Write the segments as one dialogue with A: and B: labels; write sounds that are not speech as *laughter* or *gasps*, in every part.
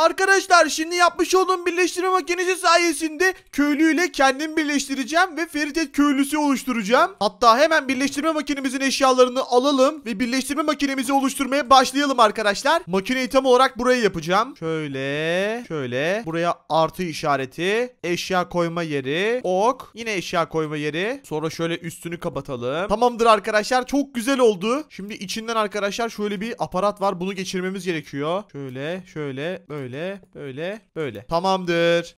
A: Arkadaşlar şimdi yapmış olduğum birleştirme makinesi sayesinde köylüyle kendim birleştireceğim ve Feritet köylüsü oluşturacağım. Hatta hemen birleştirme makinemizin eşyalarını alalım ve birleştirme makinemizi oluşturmaya başlayalım arkadaşlar. Makineyi tam olarak buraya yapacağım. Şöyle, şöyle. Buraya artı işareti, eşya koyma yeri, ok, yine eşya koyma yeri. Sonra şöyle üstünü kapatalım. Tamamdır arkadaşlar. Çok güzel oldu. Şimdi içinden arkadaşlar şöyle bir aparat var. Bunu geçirmemiz gerekiyor. Şöyle, şöyle, böyle böyle, böyle, böyle. Tamamdır.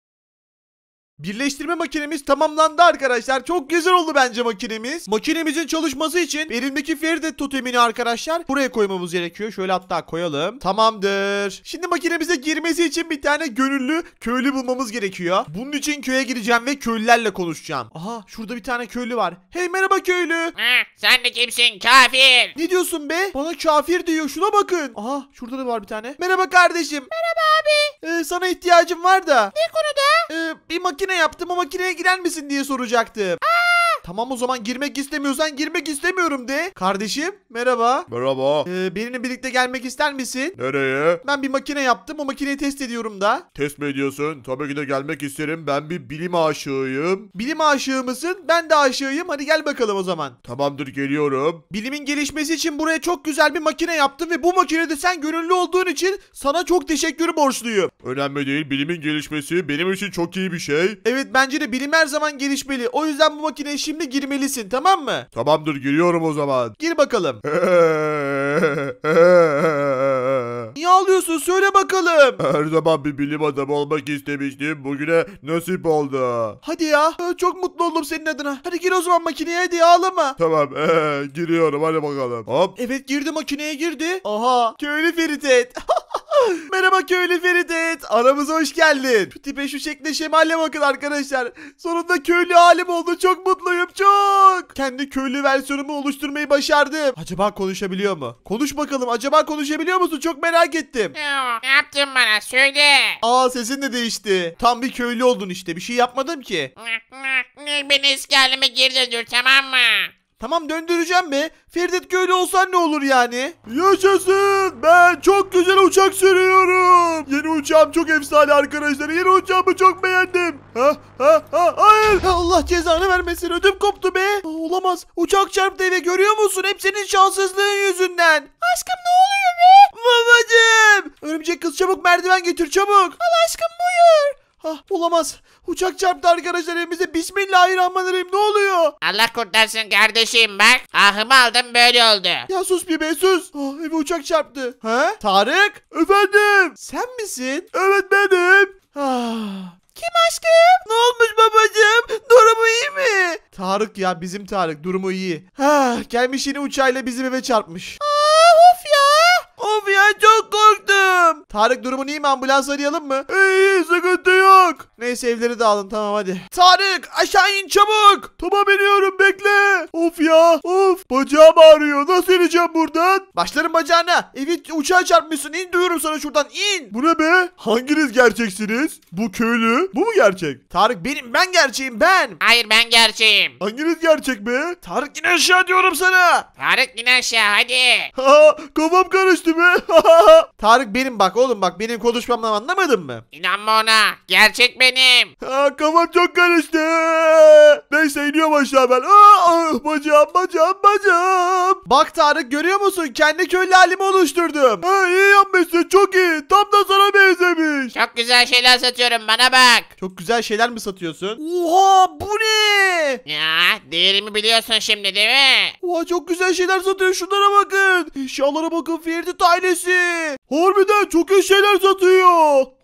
A: Birleştirme makinemiz tamamlandı arkadaşlar. Çok güzel oldu bence makinemiz. Makinemizin çalışması için elimdeki Feridet totemini arkadaşlar buraya koymamız gerekiyor. Şöyle hatta koyalım. Tamamdır. Şimdi makinemize girmesi için bir tane gönüllü köylü bulmamız gerekiyor. Bunun için köye gireceğim ve köylülerle konuşacağım. Aha şurada bir tane köylü var. Hey merhaba köylü.
B: sen de kimsin kafir? Ne
A: diyorsun be? Bana kafir diyor. Şuna bakın. Aha şurada da var bir tane. Merhaba kardeşim. Merhaba abi. Ee, sana ihtiyacım var da. Ne konuda? e, bir makine yaptım o makineye girer misin diye soracaktım. Tamam o zaman girmek istemiyorsan girmek istemiyorum de. Kardeşim merhaba. Merhaba. Ee, benimle birlikte gelmek ister misin? Nereye? Ben bir makine yaptım o makineyi test ediyorum da. Test mi ediyorsun? Tabii ki de gelmek isterim. Ben bir bilim aşığıyım. Bilim aşığı mısın? Ben de aşığıyım. Hadi gel bakalım o zaman. Tamamdır geliyorum. Bilimin gelişmesi için buraya çok güzel bir makine yaptım ve bu makinede sen gönüllü olduğun için sana çok teşekkür borçluyum. Önemli değil. Bilimin gelişmesi benim için çok iyi bir şey. Evet bence de bilim her zaman gelişmeli. O yüzden bu makine şimdi şimdi girmelisin tamam mı? Tamamdır giriyorum o zaman. Gir bakalım. *laughs* ağlıyorsun söyle bakalım. Her zaman bir bilim adamı olmak istemiştim. Bugüne nasip oldu. Hadi ya ee, çok mutlu oldum senin adına. Hadi gir o zaman makineye hadi ağlama. Tamam *laughs* ee, giriyorum hadi bakalım. Hop. Evet girdi makineye girdi. Aha köylü Feritet. *laughs* Merhaba köylü Feridet. Aramıza hoş geldin. Şu tipe şu şekle şemalle bakın arkadaşlar. Sonunda köylü halim oldu. Çok mutluyum çok. Kendi köylü versiyonumu oluşturmayı başardım. Acaba konuşabiliyor mu? Konuş bakalım. Acaba konuşabiliyor musun? Çok merak ettim ettim.
B: Ne yaptın bana söyle.
A: Aa sesin de değişti. Tam bir köylü oldun işte. Bir şey yapmadım ki.
B: Beni eski halime geri döndür tamam mı?
A: Tamam döndüreceğim mi? Feridet köylü olsan ne olur yani? Yaşasın. Ben çok güzel uçak sürüyorum. Yeni uçağım çok efsane arkadaşlar. Yeni uçağımı çok beğendim. Ha ha ha hayır. Allah cezanı vermesin. Ödüm koptu be. olamaz. Uçak çarptı eve görüyor musun? Hepsinin şanssızlığı yüzünden. Aşkım ne oluyor be? Babacım. Örümcek kız çabuk merdiven getir çabuk. Al aşkım buyur. Ah olamaz. Uçak çarptı arkadaşlar elimize. Bismillahirrahmanirrahim
B: ne oluyor? Allah kurtarsın kardeşim bak. Ahımı aldım böyle oldu. Ya
A: sus bir be sus. Ah eve uçak çarptı. Ha? Tarık? Efendim? Sen misin? Evet benim. Ah. Kim aşkım? Ne olmuş babacığım? Durumu iyi mi? Tarık ya bizim Tarık durumu iyi. Ha, gelmiş yine uçağıyla bizim eve çarpmış. Aa, Tarık durumu iyi mi? Ambulans arayalım mı? İyi sıkıntı yok. Neyse evleri de alın tamam hadi. Tarık aşağı in çabuk. Tamam iniyorum bekle. Of ya of. Bacağım ağrıyor. Nasıl ineceğim buradan? Başlarım bacağına. Evet uçağa çarpmışsın. İn diyorum sana şuradan in. Bu ne be? Hanginiz gerçeksiniz? Bu köylü. Bu mu gerçek? Tarık benim ben gerçeğim ben. Hayır
B: ben gerçeğim. Hanginiz gerçek be? Tarık in aşağı diyorum sana. Tarık in aşağı hadi.
A: Ha, *laughs* kafam karıştı be. *laughs* Tarık benim bak oğlum bak benim konuşmamla
B: anlamadın mı? İnanma ona. Gerçek benim. Ha, kafam çok karıştı.
A: Neyse iniyorum aşağı ben. Aa, ah, bacağım bacağım bacağım. Bak Tarık görüyor musun? Kendi köylü halimi oluşturdum. Ha, iyi yapmışsın çok iyi. Tam da sana benzemiş.
B: Çok güzel şeyler satıyorum bana bak. Çok
A: güzel şeyler mi satıyorsun?
B: Oha bu ne? Ya değerimi biliyorsun şimdi değil mi? Oha çok güzel şeyler satıyor şunlara
A: bakın. Eşyalara bakın Ferdi ailesi. Harbiden çok bakın şeyler satıyor.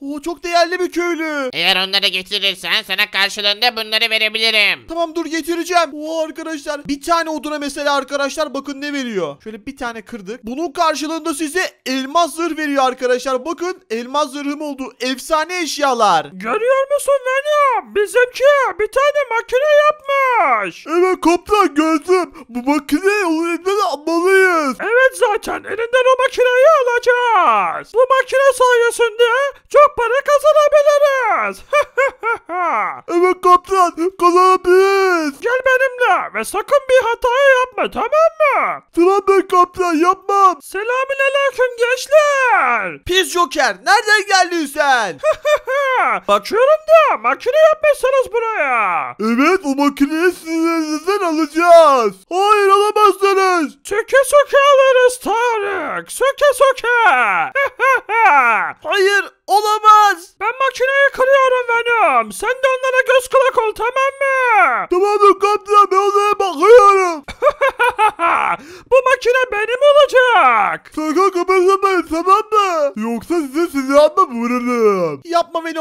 A: Oo, çok değerli bir köylü. Eğer
B: onları getirirsen sana karşılığında bunları verebilirim.
A: Tamam dur getireceğim. Oo arkadaşlar bir tane oduna mesela arkadaşlar bakın ne veriyor. Şöyle bir tane kırdık. Bunun karşılığında size elmas zırh veriyor arkadaşlar. Bakın elmas zırhım oldu. Efsane eşyalar. Görüyor musun benim? Bizimki bir tane makine yapmış. Evet kaptan gördüm. Bu makineyi onun elinden almalıyız. Evet zaten elinden o makineyi alacağım yapacağız. Bu makine sayesinde çok para kazanabiliriz. *laughs* evet kaptan kazanabiliriz. Gel benimle ve sakın bir hata yapma tamam mı? Tamam ben kaptan yapmam. Selamün aleyküm gençler. Pis Joker nereden geldin sen? *laughs* Bakıyorum da makine yapmışsınız buraya. Evet o makineyi sizin alacağız. Hayır alamazsınız. Söke söke alırız Tarık. Söke söke. *laughs* Hayır olamaz. Ben makineyi kırıyorum Venom. Sen de onlara göz kulak ol tamam mı? Tamamdır kaptan ben onları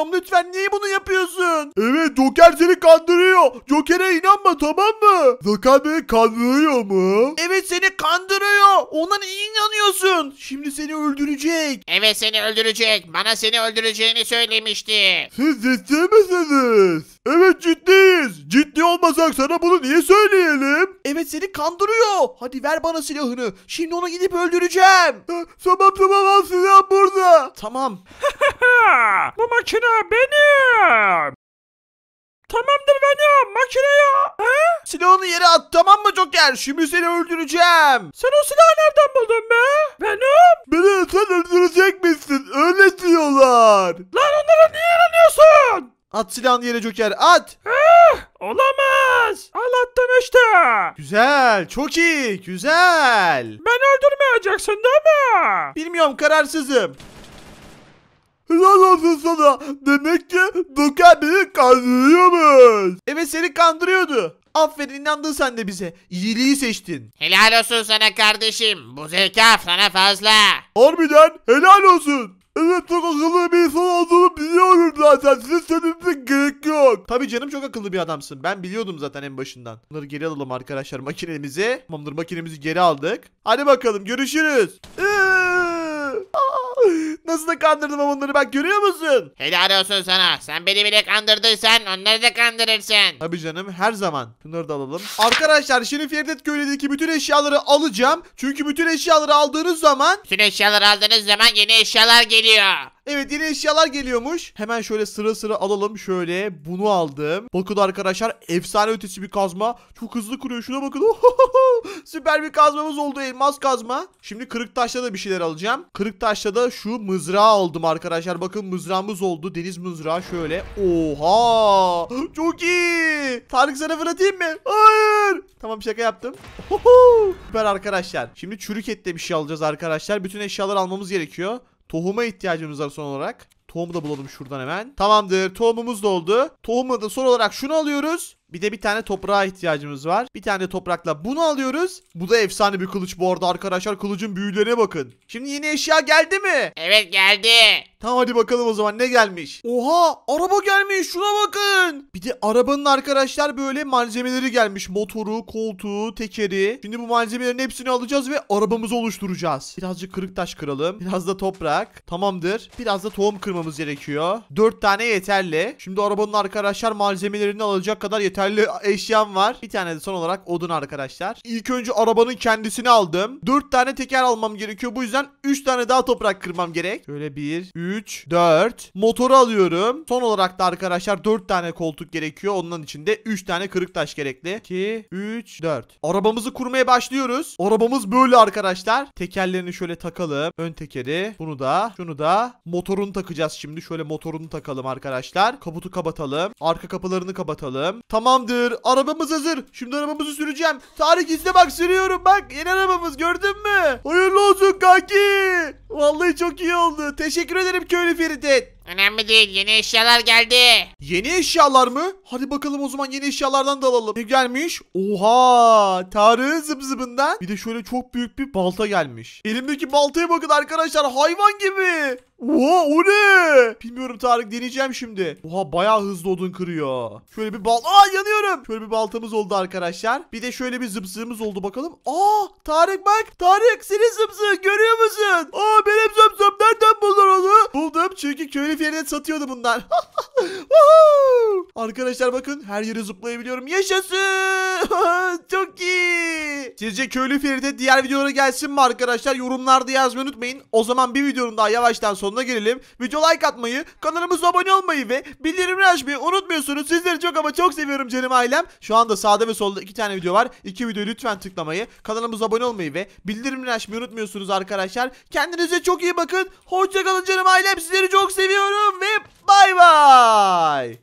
A: Tom lütfen niye bunu yapıyorsun? Evet Joker seni kandırıyor. Joker'e inanma tamam mı? Joker beni kandırıyor mu?
B: Evet seni kandırıyor. Ona niye inanıyorsun? Şimdi seni öldürecek. Evet seni öldürecek. Bana seni öldüreceğini söylemişti.
A: Siz ciddi misiniz? Evet ciddiyiz. Ciddi olmasak sana bunu niye söyleyelim? Evet seni kandırıyor. Hadi ver bana silahını. Şimdi onu gidip öldüreceğim. Tamam tamam al silah burada. Tamam makine benim. Tamamdır benim makineye. He? Silahını yere at tamam mı Joker? Şimdi seni öldüreceğim. Sen o silahı nereden buldun be? Benim. Beni sen öldürecek Öyle diyorlar. Lan onlara niye inanıyorsun? At silahını yere Joker at. Eh, olamaz. Anlattım işte. Güzel çok iyi güzel. Beni öldürmeyeceksin değil mi? Bilmiyorum kararsızım. Helal olsun sana. Demek ki Doker beni kandırıyormuş. Evet seni kandırıyordu. Aferin inandın sen de bize. İyiliği seçtin.
B: Helal olsun sana kardeşim. Bu zeka sana fazla.
A: Harbiden helal olsun. Evet çok akıllı bir insan olduğunu biliyorum zaten. Size söylememize gerek yok. Tabii canım çok akıllı bir adamsın. Ben biliyordum zaten en başından. Bunları geri alalım arkadaşlar makinemizi. Tamamdır makinemizi geri aldık. Hadi bakalım görüşürüz. Ee, Nasıl da kandırdım ama onları bak görüyor musun?
B: Helal olsun sana. Sen beni bile kandırdıysan onları da kandırırsın. Tabii canım her
A: zaman. Bunları da alalım. Arkadaşlar şimdi Yevdet köyündeki bütün eşyaları alacağım. Çünkü bütün
B: eşyaları aldığınız zaman... Bütün eşyaları aldığınız zaman yeni eşyalar geliyor.
A: Evet yeni eşyalar geliyormuş. Hemen şöyle sıra sıra alalım. Şöyle bunu aldım. Bakın arkadaşlar efsane ötesi bir kazma. Çok hızlı kuruyor. Şuna bakın. *laughs* Süper bir kazmamız oldu. Elmas kazma. Şimdi kırık taşla da bir şeyler alacağım. Kırık taşla da şu mızrağı aldım arkadaşlar. Bakın mızrağımız oldu. Deniz mızrağı şöyle. Oha! *gasps* Çok iyi. Tarık sana fırlatayım mı? Hayır. Tamam şaka yaptım. *laughs* Süper arkadaşlar. Şimdi çürük et de bir şey alacağız arkadaşlar. Bütün eşyaları almamız gerekiyor. Tohuma ihtiyacımız var son olarak. Tohumu da bulalım şuradan hemen. Tamamdır. Tohumumuz da oldu. tohumu da son olarak şunu alıyoruz. Bir de bir tane toprağa ihtiyacımız var. Bir tane toprakla bunu alıyoruz. Bu da efsane bir kılıç bu arada arkadaşlar. Kılıcın büyülerine bakın. Şimdi yeni eşya geldi mi?
B: Evet geldi. Tamam hadi bakalım o
A: zaman ne gelmiş? Oha araba gelmiş şuna bakın. Bir de arabanın arkadaşlar böyle malzemeleri gelmiş. Motoru, koltuğu, tekeri. Şimdi bu malzemelerin hepsini alacağız ve arabamızı oluşturacağız. Birazcık kırık taş kıralım. Biraz da toprak. Tamamdır. Biraz da tohum kırmamız gerekiyor. 4 tane yeterli. Şimdi arabanın arkadaşlar malzemelerini alacak kadar yeterli metalli eşyam var. Bir tane de son olarak odun arkadaşlar. İlk önce arabanın kendisini aldım. 4 tane teker almam gerekiyor. Bu yüzden 3 tane daha toprak kırmam gerek. Şöyle 1, 3, 4. Motoru alıyorum. Son olarak da arkadaşlar 4 tane koltuk gerekiyor. Ondan için de 3 tane kırık taş gerekli. 2, 3, 4. Arabamızı kurmaya başlıyoruz. Arabamız böyle arkadaşlar. Tekerlerini şöyle takalım. Ön tekeri. Bunu da, şunu da. Motorunu takacağız şimdi. Şöyle motorunu takalım arkadaşlar. Kaputu kapatalım. Arka kapılarını kapatalım. Tamam Tamamdır. Arabamız hazır. Şimdi arabamızı süreceğim. Tarık izle bak sürüyorum bak. Yeni arabamız gördün mü? Hayırlı olsun kanki. Vallahi çok iyi oldu. Teşekkür ederim köylü Feridun.
B: Önemli değil yeni eşyalar geldi.
A: Yeni eşyalar mı? Hadi bakalım o zaman yeni eşyalardan da alalım. Ne gelmiş? Oha! Tarık'ın zıbından. bir de şöyle çok büyük bir balta gelmiş. Elimdeki baltaya bakın arkadaşlar hayvan gibi. Oha o ne? Bilmiyorum Tarık deneyeceğim şimdi. Oha bayağı hızlı odun kırıyor. Şöyle bir bal... Aa yanıyorum. Şöyle bir baltamız oldu arkadaşlar. Bir de şöyle bir zıpsığımız oldu bakalım. Aa Tarık bak. Tarık senin zıpsığın görüyor musun? Aa Philipp Simpson Nereden buldun onu? Buldum çünkü köylü yerine satıyordu bunlar. *laughs* Arkadaşlar bakın her yere zıplayabiliyorum. Yaşasın. *laughs* Çok iyi. Sizce köylü Feride diğer videolara gelsin mi arkadaşlar? Yorumlarda yazmayı unutmayın. O zaman bir videonun daha yavaştan sonuna gelelim. Video like atmayı, kanalımıza abone olmayı ve bildirimleri açmayı unutmuyorsunuz. Sizleri çok ama çok seviyorum canım ailem. Şu anda sağda ve solda iki tane video var. İki videoyu lütfen tıklamayı, kanalımıza abone olmayı ve bildirimleri açmayı unutmuyorsunuz arkadaşlar. Kendinize çok iyi bakın. Hoşçakalın canım ailem. Sizleri çok seviyorum ve bay bay.